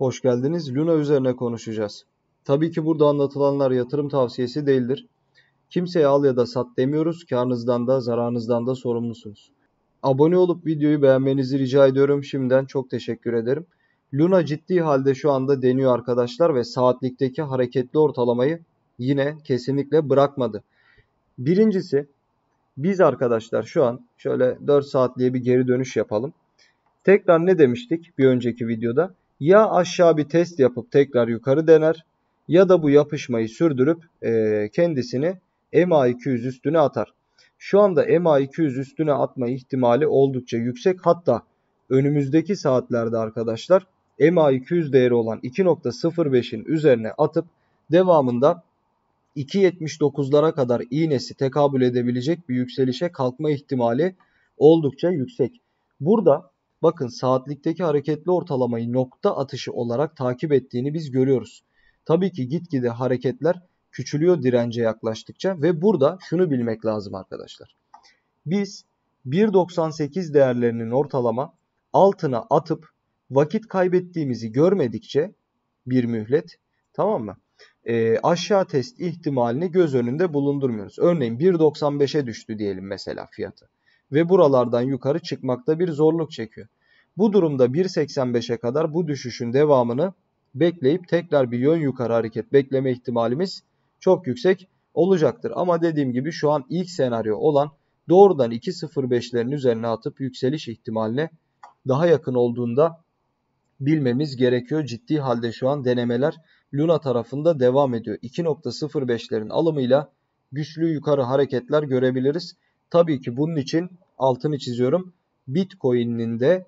Hoş geldiniz. Luna üzerine konuşacağız. Tabii ki burada anlatılanlar yatırım tavsiyesi değildir. Kimseye al ya da sat demiyoruz. Karnınızdan da zararınızdan da sorumlusunuz. Abone olup videoyu beğenmenizi rica ediyorum. Şimdiden çok teşekkür ederim. Luna ciddi halde şu anda deniyor arkadaşlar ve saatlikteki hareketli ortalamayı yine kesinlikle bırakmadı. Birincisi biz arkadaşlar şu an şöyle 4 saatliye bir geri dönüş yapalım. Tekrar ne demiştik bir önceki videoda? ya aşağı bir test yapıp tekrar yukarı dener ya da bu yapışmayı sürdürüp e, kendisini MA200 üstüne atar. Şu anda MA200 üstüne atma ihtimali oldukça yüksek. Hatta önümüzdeki saatlerde arkadaşlar MA200 değeri olan 2.05'in üzerine atıp devamında 2.79'lara kadar iğnesi tekabül edebilecek bir yükselişe kalkma ihtimali oldukça yüksek. Burada Bakın saatlikteki hareketli ortalamayı nokta atışı olarak takip ettiğini biz görüyoruz. Tabii ki gitgide hareketler küçülüyor dirence yaklaştıkça ve burada şunu bilmek lazım arkadaşlar. Biz 1.98 değerlerinin ortalama altına atıp vakit kaybettiğimizi görmedikçe bir mühlet tamam mı? E, aşağı test ihtimalini göz önünde bulundurmuyoruz. Örneğin 1.95'e düştü diyelim mesela fiyatı ve buralardan yukarı çıkmakta bir zorluk çekiyor. Bu durumda 1.85'e kadar bu düşüşün devamını bekleyip tekrar bir yön yukarı hareket bekleme ihtimalimiz çok yüksek olacaktır. Ama dediğim gibi şu an ilk senaryo olan doğrudan 2.05'lerin üzerine atıp yükseliş ihtimaline daha yakın olduğunda bilmemiz gerekiyor. Ciddi halde şu an denemeler Luna tarafında devam ediyor. 2.05'lerin alımıyla güçlü yukarı hareketler görebiliriz. Tabii ki bunun için altını çiziyorum. Bitcoin'in de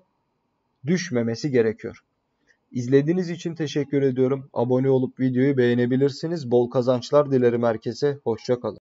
düşmemesi gerekiyor. İzlediğiniz için teşekkür ediyorum. Abone olup videoyu beğenebilirsiniz. Bol kazançlar dilerim herkese. Hoşçakalın.